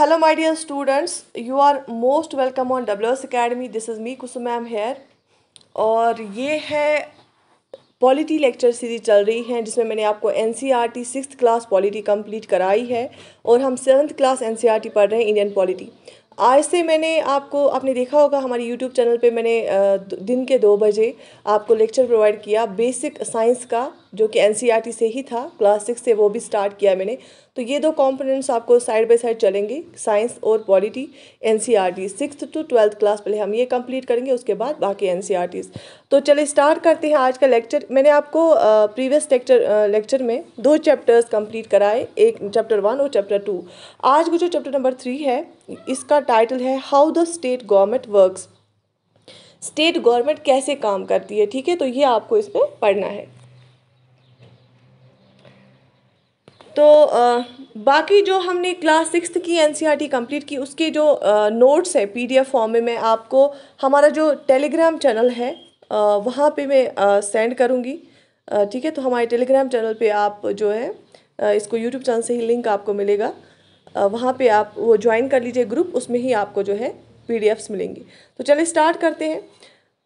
Hello my dear students, you are most welcome on WS academy this is me Kusum ma'am here. और ये है polity lecture series चल रही है जिसमें मैंने आपको N C R e T six class polity complete कराई है और हम seventh class N C R T पढ़ रहे हैं इंडियन पॉलिटी आज से मैंने आपको आपने देखा होगा हमारे यूट्यूब चैनल पे मैंने दिन के दो बजे आपको लेक्चर प्रोवाइड किया बेसिक साइंस का जो कि एन e से ही था क्लास सिक्स से वो भी स्टार्ट किया मैंने तो ये दो कंपोनेंट्स आपको साइड बाय साइड चलेंगे साइंस और polity N C R six to twelfth class पहले हम ये कंप्लीट करेंगे उसके बाद बाकी एन e तो चले स्टार्ट करते हैं आज का लेक्चर मैंने आपको प्रीवियस लेक्चर लेक्चर में दो चैप्टर्स कंप्लीट कराए एक चैप्टर वन और चैप्टर टू आज का जो चैप्टर नंबर थ्री है इसका टाइटल है how the state government works state government कैसे काम करती है ठीक है तो ये आपको इसमें पढ़ना है तो आ, बाकी जो हमने क्लास सिक्स की एनसीईआरटी कंप्लीट e की उसके जो आ, नोट्स है पीडीएफ फॉर्म में मैं आपको हमारा जो टेलीग्राम चैनल है आ, वहाँ पे मैं आ, सेंड करूँगी ठीक है तो हमारे टेलीग्राम चैनल पे आप जो है इसको यूट्यूब चैनल से ही लिंक आपको मिलेगा वहाँ पे आप वो ज्वाइन कर लीजिए ग्रुप उसमें ही आपको जो है पी मिलेंगी तो चलिए स्टार्ट करते हैं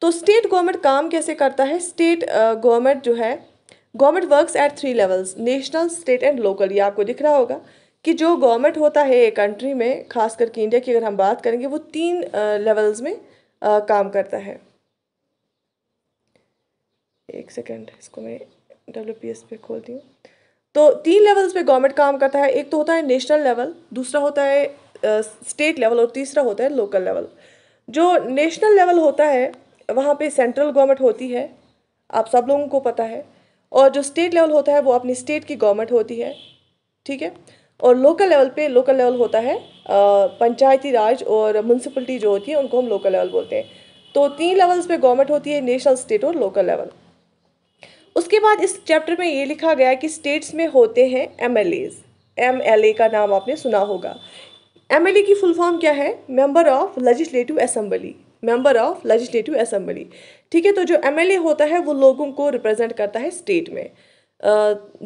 तो स्टेट गवर्नमेंट काम कैसे करता है स्टेट गवर्नमेंट जो है government works at three levels national state and local ये आपको दिख रहा होगा कि जो गवर्नमेंट होता है कंट्री में खास करके इंडिया की अगर हम बात करेंगे वो तीन लेवल्स में आ, काम करता है एक सेकेंड इसको मैं डब्ल्यू पे खोलती हूँ तो तीन लेवल्स पे गवर्नमेंट काम करता है एक तो होता है नेशनल लेवल दूसरा होता है स्टेट लेवल और तीसरा होता है लोकल लेवल जो नेशनल लेवल होता है वहाँ पे सेंट्रल गवर्नमेंट होती है आप सब लोगों को पता है और जो स्टेट लेवल होता है वो अपनी स्टेट की गवर्नमेंट होती है ठीक है और लोकल लेवल पे लोकल लेवल होता है पंचायती राज और म्यूनसिपलिटी जो होती है उनको हम लोकल लेवल बोलते हैं तो तीन लेवल्स पे गवर्नमेंट होती है नेशनल स्टेट और लोकल लेवल उसके बाद इस चैप्टर में ये लिखा गया कि स्टेट्स में होते हैं M L As M L A का नाम आपने सुना होगा एम एल ए की फुल फॉर्म क्या है member of legislative assembly member of legislative assembly ठीक है तो जो एम एल ए होता है वो लोगों को रिप्रेजेंट करता है स्टेट में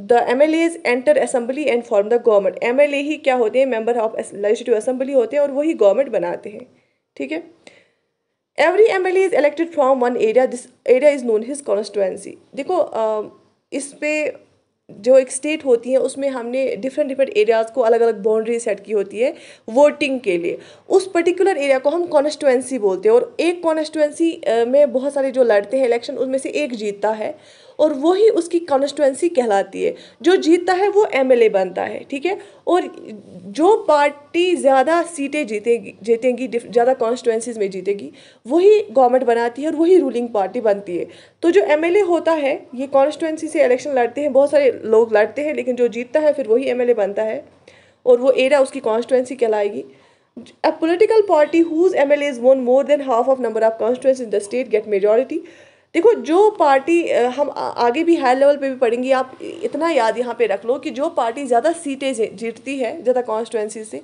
the M L As enter assembly and form the government M L A ही क्या होते हैं मेंबर ऑफ लेजिस्लेटिव असम्बली होते हैं और वही गवर्नमेंट बनाते हैं ठीक है every M L A is elected from one area this area is known his constituency देखो इस पर जो एक स्टेट होती है उसमें हमने डिफरेंट डिफरेंट एरियाज़ को अलग अलग बाउंड्री सेट की होती है वोटिंग के लिए उस पर्टिकुलर एरिया को हम कॉन्स्टिटुएंसी बोलते हैं और एक कॉन्स्टिटुएंसी में बहुत सारे जो लड़ते हैं इलेक्शन उनमें से एक जीतता है और वो ही उसकी कॉन्स्टिट्युएंसी कहलाती है जो जीतता है वो एमएलए बनता है ठीक है और जो पार्टी ज़्यादा सीटें जीतेगी जीतेंगी ज़्यादा कॉन्स्टिट्युएंसीज में जीतेगी वही गवर्नमेंट बनाती है और वही रूलिंग पार्टी बनती है तो जो एम होता है ये कॉन्स्टिट्युएंसी से इलेक्शन लड़ते हैं बहुत सारे लोग लड़ते हैं लेकिन जो जीतता है फिर वही एम बनता है और वो एरिया उसकी कॉन्स्टिट्युएंसी कहलाएगी a political party whose M L As won more than half of number of constituents in the state get majority देखो जो पार्टी हम आगे भी हाई लेवल पे भी पढ़ेंगे आप इतना याद यहाँ पे रख लो कि जो पार्टी ज़्यादा सीटें जीतती है ज़्यादा कॉन्स्टिटेंसी से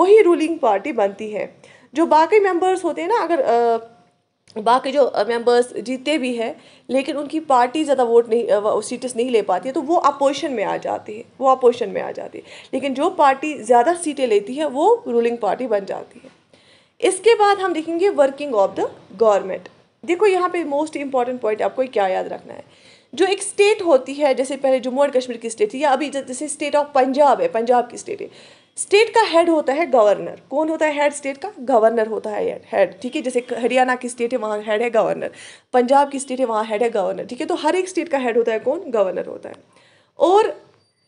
वही रूलिंग पार्टी बनती है जो बाकी मेंबर्स होते हैं ना अगर बाकी जो मेंबर्स जीते भी हैं लेकिन उनकी पार्टी ज़्यादा वोट नहीं सीटें नहीं ले पाती है तो वो अपोजिशन में आ जाती है वो अपोजिशन में आ जाती है लेकिन जो पार्टी ज़्यादा सीटें लेती है वो रूलिंग पार्टी बन जाती है इसके बाद हम देखेंगे वर्किंग ऑफ द गवर्नमेंट देखो यहाँ पे मोस्ट इंपॉर्टेंट पॉइंट आपको क्या याद रखना है जो एक स्टेट होती है जैसे पहले जम्मू एंड कश्मीर की स्टेट थी या अभी जैसे स्टेट ऑफ पंजाब है पंजाब की स्टेट है स्टेट का हेड होता है गवर्नर कौन होता है हेड स्टेट का गवर्नर होता है हेड ठीक है जैसे हरियाणा की स्टेट है वहाँ हेड है गवर्नर पंजाब की स्टेट है वहाँ हेड है गवर्नर ठीक है तो हर एक स्टेट का हेड होता है कौन गवर्नर होता है और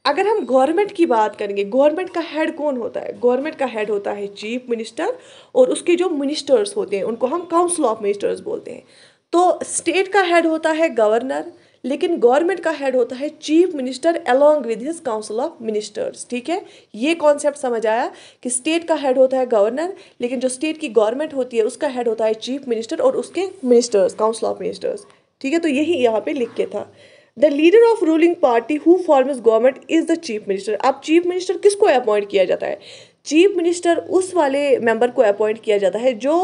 अगर हम गवर्नमेंट की बात करेंगे गवर्नमेंट का हेड कौन होता है गवर्नमेंट का हेड होता है चीफ मिनिस्टर और उसके जो मिनिस्टर्स होते हैं उनको हम काउंसिल ऑफ मिनिस्टर्स बोलते हैं तो स्टेट का हेड होता है गवर्नर लेकिन गवर्नमेंट का हेड होता है chief minister along with his council of ministers ठीक है ये कॉन्सेप्ट समझ आया कि स्टेट का हेड होता है गवर्नर लेकिन जो स्टेट की गवर्नमेंट होती है उसका हेड होता है चीफ मिनिस्टर और उसके मिनिस्टर्स काउंसिल ऑफ मिनिस्टर्स ठीक है तो यही यहाँ पे लिख के था the leader of ruling party who forms government is the chief minister अब चीफ मिनिस्टर किसको अपॉइंट किया जाता है चीफ मिनिस्टर उस वाले मेंबर को अपॉइंट किया जाता है जो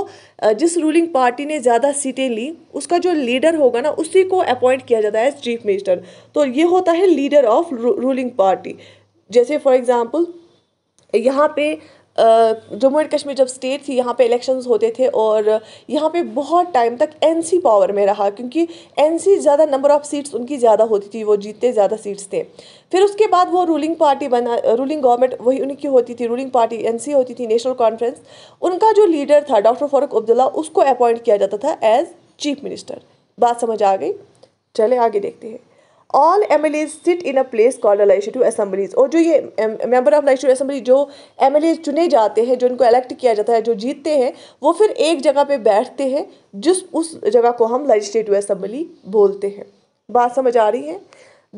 जिस रूलिंग पार्टी ने ज़्यादा सीटें ली उसका जो लीडर होगा ना उसी को अपॉइंट किया जाता है चीफ मिनिस्टर तो ये होता है लीडर ऑफ रूलिंग पार्टी जैसे फॉर एग्ज़ाम्पल यहाँ पे जम्मू एंड कश्मीर जब स्टेट थी यहाँ पे इलेक्शंस होते थे और यहाँ पे बहुत टाइम तक एनसी पावर में रहा क्योंकि एनसी ज़्यादा नंबर ऑफ़ सीट्स उनकी ज़्यादा होती थी वो जीतते ज़्यादा सीट्स थे फिर उसके बाद वो रूलिंग पार्टी बना रूलिंग गवर्नमेंट वही उनकी होती थी रूलिंग पार्टी एन होती थी नेशनल कॉन्फ्रेंस उनका जो लीडर था डॉक्टर फारूक अब्दुल्ला उसको अपॉइंट किया जाता था एज चीफ मिनिस्टर बात समझ आ गई चले आगे देखते हैं all M L As sit in a place called a assemblies और जो ये मेम्बर ऑफ लेजिस्टिव असम्बली जो एम एल चुने जाते हैं जो इनको इलेक्ट किया जाता है जो जीतते हैं वो फिर एक जगह पर बैठते हैं जिस उस जगह को हम लेजिस्टिव असम्बली बोलते हैं बात समझ आ रही है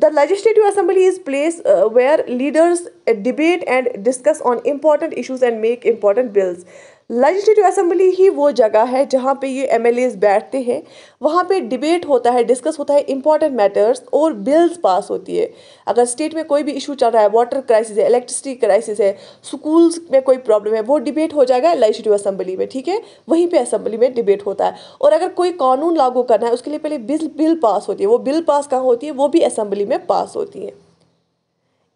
the legislative assembly is place where leaders debate and discuss on important issues and make important bills legislative assembly ही वो जगह है जहाँ पे ये एम बैठते हैं वहाँ पे डिबेट होता है डिस्कस होता है इंपॉर्टेंट मैटर्स और बिल्स पास होती है अगर स्टेट में कोई भी इशू चल रहा है वाटर क्राइसिस है इलेक्ट्रिसिटी क्राइसिस है स्कूल्स में कोई प्रॉब्लम है वो डिबेट हो जाएगा लेजिस्लेटिव असेंबली में ठीक है वहीं पर असम्बली में डिबेट होता है और अगर कोई कानून लागू करना है उसके लिए पहले बिल बिल पास होती है वो बिल पास कहाँ होती है वो भी असम्बली में पास होती है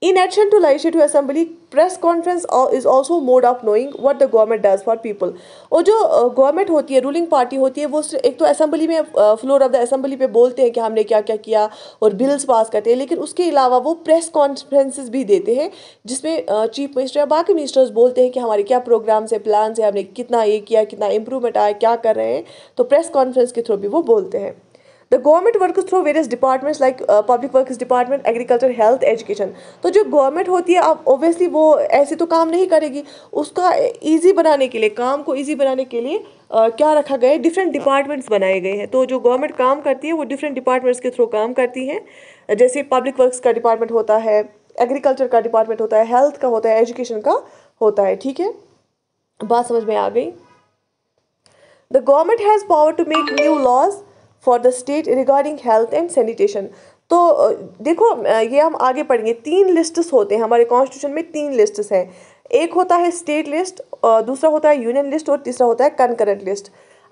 In addition to legislative assembly, press conference is also mode of knowing what the government does for people और जो गवर्नमेंट होती है रूलिंग पार्टी होती है वो एक तो असेंबली में फ्लोर ऑफ द असेंबली पे बोलते हैं कि हमने क्या क्या किया और बिल्स पास करते हैं लेकिन उसके अलावा वो प्रेस कॉन्फ्रेंसेस भी देते हैं जिसमें चीफ मिनिस्टर या बाकी मिनिस्टर्स बोलते हैं कि हमारे क्या प्रोग्राम्स है प्लान्स है हमने कितना ये किया कितना इम्प्रूवमेंट आया क्या कर रहे हैं तो प्रेस कॉन्फ्रेंस के थ्रू भी वो बोलते हैं the government work through various departments like public work department agriculture health education तो जो गवर्नमेंट होती है अब ओबियसली वो ऐसे तो काम नहीं करेगी उसका ईजी बनाने के लिए काम को ईजी बनाने के लिए Uh, क्या रखा गया है डिफरेंट डिपार्टमेंट्स बनाए गए हैं तो जो गवर्नमेंट काम करती है वो डिफरेंट डिपार्टमेंट्स के थ्रू काम करती है जैसे पब्लिक वर्क्स का डिपार्टमेंट होता है एग्रीकल्चर का डिपार्टमेंट होता है हेल्थ का होता है एजुकेशन का होता है ठीक है बात समझ में आ गई the government has power to make new laws for the state regarding health and sanitation तो देखो ये हम आगे पढ़ेंगे तीन लिस्ट्स होते हैं हमारे कॉन्स्टिट्यूशन में तीन लिस्ट्स हैं एक होता है स्टेट लिस्ट दूसरा होता है यूनियन लिस्ट और तीसरा होता है कनकरेंट लिस्ट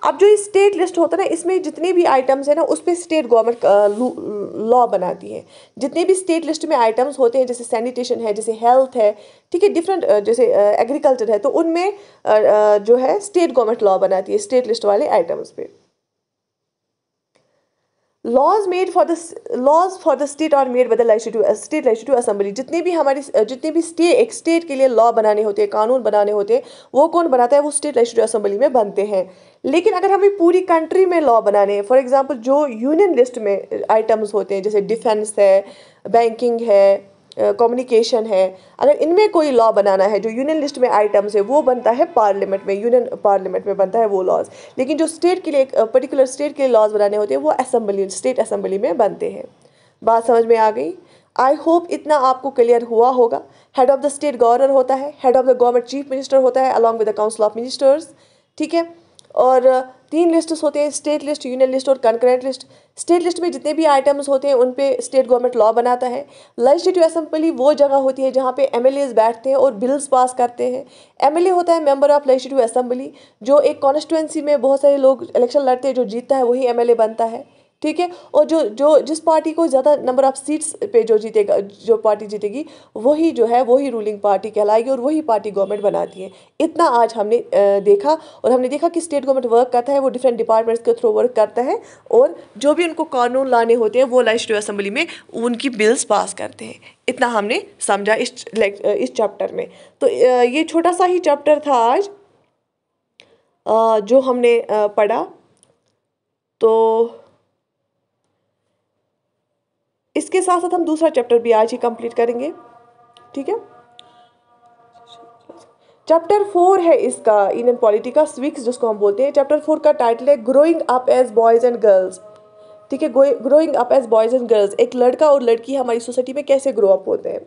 अब जो स्टेट लिस्ट होता है ना इसमें जितने भी आइटम्स हैं ना उस पर स्टेट गवर्नमेंट लॉ बनाती है जितने भी स्टेट लिस्ट में आइटम्स होते हैं जैसे सैनिटेशन है जैसे हेल्थ है ठीक है डिफरेंट जैसे एग्रीकल्चर है तो उनमें जो है स्टेट गवर्नमेंट लॉ बनाती है स्टेट लिस्ट वाले आइटम्स पर laws made for the laws for the state और made by the legislative state legislative assembly जितने भी हमारी जितने भी स्टेट एक स्टेट के लिए लॉ बनाने होते हैं कानून बनाने होते हैं वो कौन बनाता है वो स्टेट लेजिस्लेटिव असेंबली में बनते हैं लेकिन अगर हमें पूरी कंट्री में लॉ बनाने हैं फॉर एग्जाम्पल जो यूनियन लिस्ट में आइटम्स होते हैं जैसे डिफेंस है बैंकिंग है कम्युनिकेशन है अगर इनमें कोई लॉ बनाना है जो यूनियन लिस्ट में आइटम्स है वो बनता है पार्लियामेंट में यूनियन पार्लियामेंट में बनता है वो लॉज लेकिन जो स्टेट के लिए एक पर्टिकुलर स्टेट के लिए लॉज बनाने होते हैं वो असम्बली स्टेट असम्बली में बनते हैं बात समझ में आ गई आई होप इतना आपको क्लियर हुआ होगा head of the state governor होता है head of the government chief minister होता है along with the council of ministers ठीक है और तीन लिस्ट्स होते हैं स्टेट लिस्ट यूनियन लिस्ट और कंक्रेंट लिस्ट स्टेट लिस्ट में जितने भी आइटम्स होते हैं उन पे स्टेट गवर्नमेंट लॉ बनाता है लेजिस्लेटिव असेंबली वो जगह होती है जहाँ पे एम बैठते हैं और बिल्स पास करते हैं एम होता है मेंबर ऑफ लेजिस्लेटिव असेंबली जो एक कॉन्स्टिट्यूंसी में बहुत सारे लोग इलेक्शन लड़ते हैं जो जीतता है वही एम बनता है ठीक है और जो जो जिस पार्टी को ज़्यादा नंबर ऑफ सीट्स पे जो जीतेगा जो पार्टी जीतेगी वही जो है वही रूलिंग पार्टी कहलाएगी और वही पार्टी गवर्नमेंट बनाती है इतना आज हमने देखा और हमने देखा कि स्टेट गवर्नमेंट वर्क करता है वो डिफरेंट डिपार्टमेंट्स के थ्रू वर्क करता है और जो भी उनको कानून लाने होते हैं वो लेजिस्टिव असम्बली में उनकी बिल्स पास करते हैं इतना हमने समझा इस इस चैप्टर में तो ये छोटा सा ही चैप्टर था आज जो हमने पढ़ा तो इसके साथ साथ हम दूसरा चैप्टर भी आज ही कंप्लीट करेंगे ठीक है चैप्टर फोर है इसका इंडियन पॉलिटी का स्विक्स जिसको हम बोलते हैं चैप्टर फोर का टाइटल है growing up as boys and girls ठीक है growing up as boys and girls एक लड़का और लड़की हमारी सोसाइटी में कैसे ग्रो अप होते हैं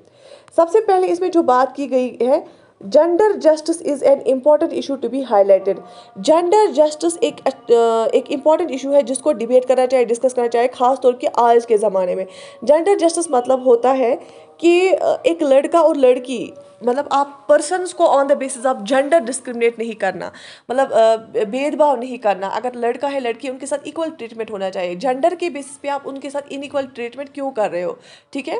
सबसे पहले इसमें जो बात की गई है gender justice is an important issue to be highlighted gender justice एक एक इम्पॉर्टेंट इशू है जिसको डिबेट करना चाहिए डिस्कस करना चाहिए खास तौर के आज के ज़माने में जेंडर जस्टिस मतलब होता है कि एक लड़का और लड़की मतलब आप पर्सनस को on the basis of gender discriminate नहीं करना मतलब भेदभाव नहीं करना अगर लड़का है लड़की उनके साथ इक्वल ट्रीटमेंट होना चाहिए जेंडर के बेसिस पे आप उनके साथ इनइक्वल ट्रीटमेंट क्यों कर रहे हो ठीक है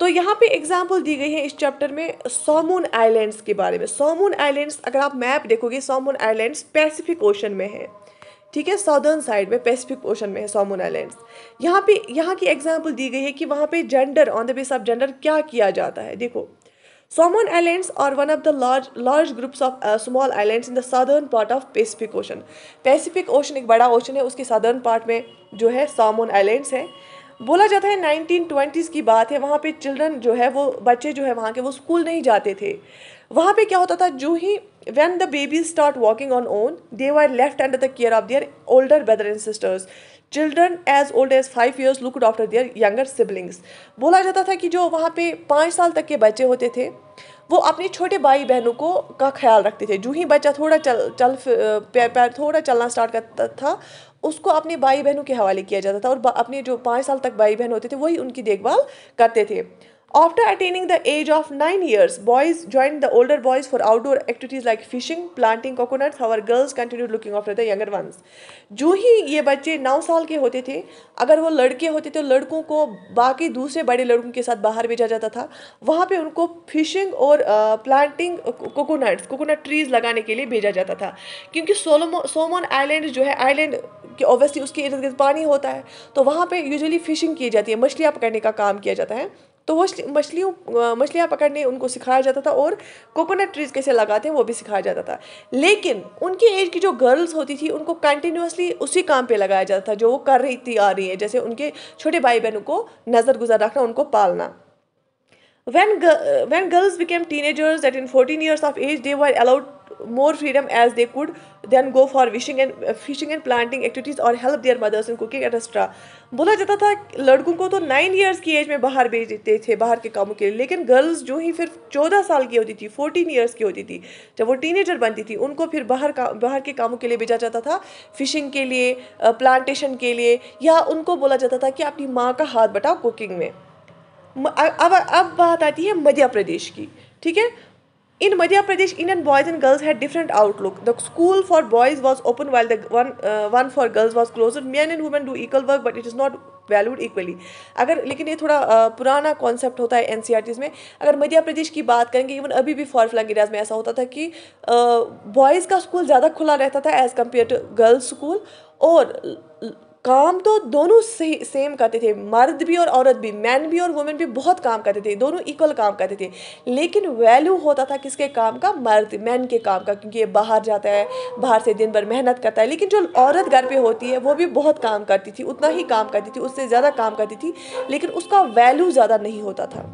तो यहाँ पे एग्जाम्पल दी गई है इस चैप्टर में सोमून आइलैंड्स के बारे में सोमून आइलैंड्स अगर आप मैप देखोगे सोमून आइलैंड्स पैसिफिक ओशन में है ठीक है साउदर्न साइड में पैसिफिक ओशन में है सोमोन आइलैंड्स यहाँ पे यहाँ की एग्जाम्पल दी गई है कि वहाँ पे gender on the base of gender क्या किया जाता है देखो सोमोन आइलैंड्स और one of the large large groups of small islands in the southern part of Pacific Ocean Pacific Ocean एक बड़ा ओशन है उसके सदर्न पार्ट में जो है सोमोन आइलैंड्स हैं बोला जाता है नाइनटीन ट्वेंटीज़ की बात है वहाँ पे चिल्ड्रन जो है वो बच्चे जो है वहाँ के वो स्कूल नहीं जाते थे वहाँ पे क्या होता था जो ही when the babies start walking on own they are left under the care of their older brother and sisters children as old as five years looked after their younger siblings बोला जाता था कि जो वहाँ पे पाँच साल तक के बच्चे होते थे वो अपने छोटे भाई बहनों को का ख्याल रखते थे जो ही बच्चा थोड़ा चल चल पैर पैर थोड़ा चलना स्टार्ट करता था उसको अपने भाई बहनों के हवाले किया जाता था और अपने जो पाँच साल तक भाई बहन होते थे वही उनकी देखभाल करते थे After attaining the age of 9 years, boys joined the older boys for outdoor activities like fishing, planting coconuts, however girls continued looking after the younger ones. जो ही ये बच्चे 9 साल के होते थे अगर वो लड़के होते तो लड़कों को बाकी दूसरे बड़े लड़कों के साथ बाहर भेजा जाता था वहाँ पे उनको फिशिंग और प्लांटिंग कोकोनट्स कोकोनट ट्रीज लगाने के लिए भेजा जाता था क्योंकि सोलोमो सोमोन आइलैंड जो है आइलैंड कि ऑब्वियसली उसके इर्द गिर्द पानी होता है तो वहाँ पे यूजुअली फिशिंग की जाती है मछलियाँ पकड़ने का काम किया जाता है तो वो मछलियों मछलियाँ पकड़ने उनको सिखाया जाता था और कोकोनट ट्रीज कैसे लगाते हैं वो भी सिखाया जाता था लेकिन उनकी एज की जो गर्ल्स होती थी उनको कंटिन्यूसली उसी काम पे लगाया जाता था जो वो कर रही थी आ रही है जैसे उनके छोटे भाई बहनों को नजर गुजर रखना उनको पालना when when girls became teenagers that in fourteen years of age they were allowed more freedom as they then go for wishing and fishing and planting activities और help their mothers in cooking etcetera बोला जाता था लड़कों को तो nine years की as में बाहर भेज देते थे बाहर के कामों के लिए लेकिन गर्ल्स जो ही फिर चौदह साल की होती थी फोर्टीन ईयर्स की होती थी जब वो टीनेजर बनती थी उनको फिर बाहर का बाहर के कामों के लिए भेजा जाता था फिशिंग के लिए प्लांटेशन uh, के लिए या उनको बोला जाता था कि अपनी माँ का हाथ बटाओ कुकिंग में अब अब बात आती है मध्य प्रदेश की ठीक है In Madhya Pradesh, Indian boys and girls had different outlook. The school for boys was open while the one uh, one for girls was closed. Men and women do equal work, but it is not valued equally अगर लेकिन ये थोड़ा आ, पुराना concept होता है N में अगर मध्य प्रदेश की बात करेंगे इवन अभी भी फॉर फ्लंग एरियाज में ऐसा होता था कि बॉयज़ का स्कूल ज़्यादा खुला रहता था as compare to girls school और काम तो दोनों से, सेम करते थे मर्द भी और औरत भी मैन भी और वुमेन भी बहुत काम करते थे दोनों इक्वल काम करते थे लेकिन वैल्यू होता था किसके काम का मर्द मैन के काम का क्योंकि ये बाहर जाता है बाहर से दिन भर मेहनत करता है लेकिन जो औरत घर पे होती है वो भी बहुत काम करती थी उतना ही काम करती थी उससे ज़्यादा काम करती थी लेकिन उसका वैल्यू ज़्यादा नहीं होता था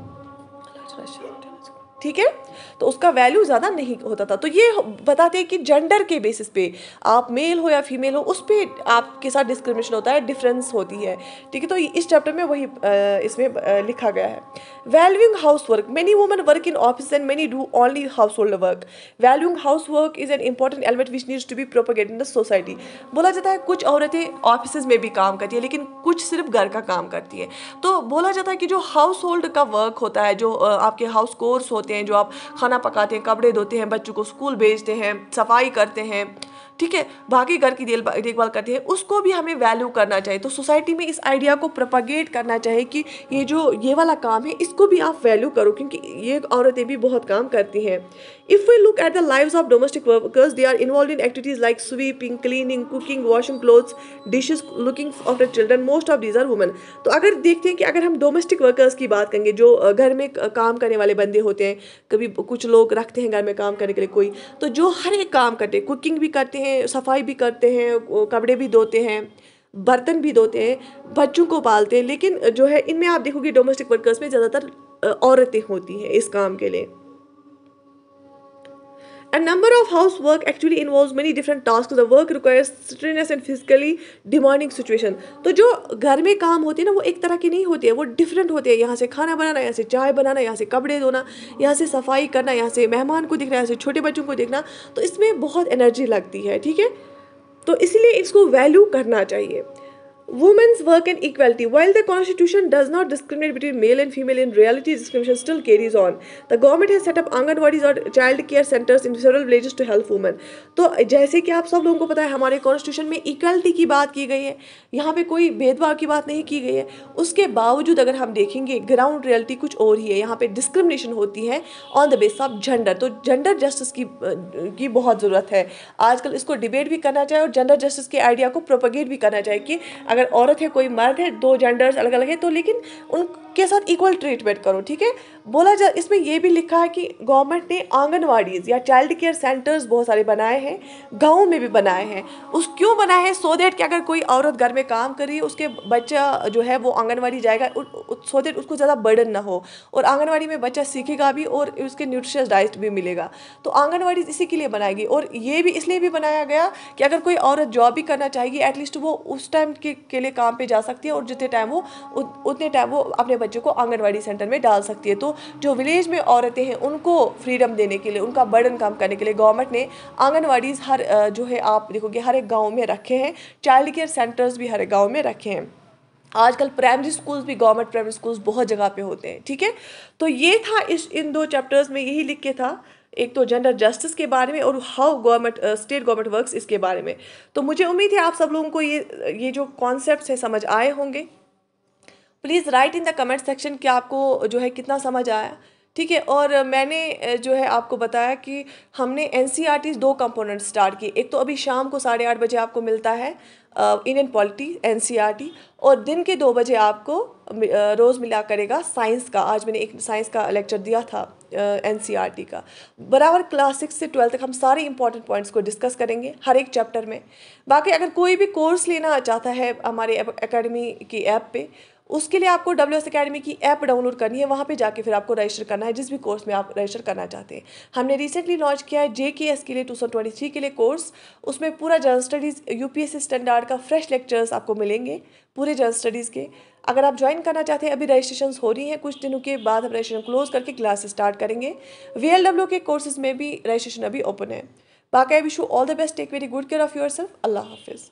ठीक है तो उसका वैल्यू ज़्यादा नहीं होता था तो ये बताते हैं कि जेंडर के बेसिस पे आप मेल हो या फीमेल हो उस पर आपके साथ डिस्क्रिमिनेशन होता है डिफरेंस होती है ठीक है तो इस चैप्टर में वही इसमें लिखा गया है valuing house work many women work in office and many do only household work valuing house work is an important element which needs to be propagate in the society बोला जाता है कुछ औरतें ऑफिस में भी काम करती है लेकिन कुछ सिर्फ घर का काम करती है तो बोला जाता है कि जो हाउस होल्ड का वर्क होता है जो आपके हाउस कोर्स होते होते हैं जो आप खाना पकाते हैं कपड़े धोते हैं बच्चों को स्कूल भेजते हैं सफाई करते हैं ठीक है बाकी घर की देखभाल करते हैं उसको भी हमें वैल्यू करना चाहिए तो सोसाइटी में इस आइडिया को प्रपागेट करना चाहिए कि ये जो ये वाला काम है इसको भी आप वैल्यू करो क्योंकि ये औरतें भी बहुत काम करती हैं if we look at the lives of domestic workers they are involve in activities like sweeping cleaning cooking washing clothes dishes looking of the children most of these are women तो अगर देखते हैं कि अगर हम डोमेस्टिक वर्कर्स की बात करेंगे जो घर में काम करने वाले बंदे होते हैं कभी कुछ लोग रखते हैं घर में काम करने के लिए कोई तो जो हर एक काम करते हैं कुकिंग भी करते हैं सफाई भी करते हैं कपड़े भी धोते हैं बर्तन भी धोते हैं बच्चों को पालते हैं लेकिन जो है इनमें आप देखोगे डोमेस्टिक वर्कर्स में ज़्यादातर औरतें होती हैं इस काम के लिए A number of housework actually involves many different tasks. The work requires strenuous and physically demanding situation. तो जो घर में काम होती है ना वो एक तरह की नहीं होती है वो डिफरेंट होते हैं यहाँ से खाना बनाना यहाँ से चाय बनाना यहाँ से कपड़े धोना यहाँ से सफाई करना यहाँ से मेहमान को देखना यहाँ से छोटे बच्चों को देखना तो इसमें बहुत एनर्जी लगती है ठीक है तो इसलिए इसको वैल्यू करना चाहिए women's work and equality while the constitution does not discriminate between male and female in reality discrimination still carries on the government has set up anganwadis और child care centres in rural villages to help women तो जैसे कि आप सब लोगों को पता है हमारे कॉन्स्टिट्यूशन में इक्वलिटी की बात की गई है यहाँ पे कोई भेदभाव की बात नहीं की गई है उसके बावजूद अगर हम देखेंगे ग्राउंड रियलिटी कुछ और ही है यहाँ पे डिस्क्रिमिनेशन होती है on the base of gender तो जेंडर जस्टिस की की बहुत ज़रूरत है आजकल इसको डिबेट भी करना चाहिए और जेंडर जस्टिस के आइडिया को प्रोपोगेट भी करना चाहिए कि अगर औरत है कोई मर्द है दो जेंडर्स अलग अलग है तो लेकिन उनके साथ इक्वल ट्रीटमेंट करो ठीक है बोला जा इसमें यह भी लिखा है कि गवर्नमेंट ने आंगनवाड़ीज़ या चाइल्ड केयर सेंटर्स बहुत सारे बनाए हैं गाँव में भी बनाए हैं उस क्यों बनाए हैं सो देट कि अगर कोई औरत घर में काम कर रही है उसके बच्चा जो है वो आंगनवाड़ी जाएगा सो देट उसको ज़्यादा बर्डन ना हो और आंगनवाड़ी में बच्चा सीखेगा भी और उसके न्यूट्रिशस डाइट भी मिलेगा तो आंगनवाड़ी इसी के लिए बनाएगी और ये भी इसलिए भी बनाया गया कि अगर कोई औरत जॉब भी करना चाहेगी एटलीस्ट वो उस टाइम के के लिए काम पे जा सकती है और जितने टाइम वो उतने टाइम वो अपने बच्चे को आंगनबाड़ी सेंटर में डाल सकती है तो जो विलेज में औरतें हैं उनको फ्रीडम देने के लिए उनका बर्डन कम करने के लिए गवर्नमेंट ने आंगनबाड़ी हर जो है आप देखोगे हर एक गाँव में रखे हैं चाइल्ड केयर सेंटर्स भी हर एक गाँव में रखे हैं आजकल प्राइमरी स्कूल्स भी गवर्नमेंट प्राइमरी स्कूल्स बहुत जगह पे होते हैं ठीक है तो ये था इस इन दो चैप्टर्स में यही लिख के था एक तो जेंडर जस्टिस के बारे में और how government state government works इसके बारे में तो मुझे उम्मीद है आप सब लोगों को ये ये जो कॉन्सेप्ट है समझ आए होंगे please write in the comment section कि आपको जो है कितना समझ आया ठीक है और मैंने जो है आपको बताया कि हमने एन e दो कंपोनेंट स्टार्ट किए एक तो अभी शाम को साढ़े आठ बजे आपको मिलता है इंडियन पॉलिटी एन और दिन के दो बजे आपको रोज़ मिला करेगा साइंस का आज मैंने एक साइंस का लेक्चर दिया था एन e का बराबर क्लास सिक्स से ट्वेल्थ तक हम सारे इंपॉर्टेंट पॉइंट्स को डिस्कस करेंगे हर एक चैप्टर में बाकी अगर कोई भी कोर्स लेना चाहता है हमारे अकेडमी की ऐप पर उसके लिए आपको डब्ल्यू एस अकेडमी की ऐप डाउनलोड करनी है वहाँ पे जाके फिर आपको रजिस्टर करना है जिस भी कोर्स में आप रजिस्टर करना चाहते हैं हमने रिसेंटली लॉन्च किया है जे के एस के लिए टू के लिए कोर्स उसमें पूरा जनरल स्टडीज़ यू स्टैंडर्ड का फ्रेश लेक्चर्स आपको मिलेंगे पूरे जनरल स्टडीज़ के अगर आप ज्वाइन करना चाहते हैं अभी रजिस्ट्रेशन हो रही हैं कुछ दिनों के बाद हम रजिस्ट्रेशन क्लोज करके क्लास स्टार्ट करेंगे वी के कोर्सेज में भी रजिस्ट्रेशन अभी ओपन है बाकी I wish you all the best take very good care of yourself अल्लाह हाफिज़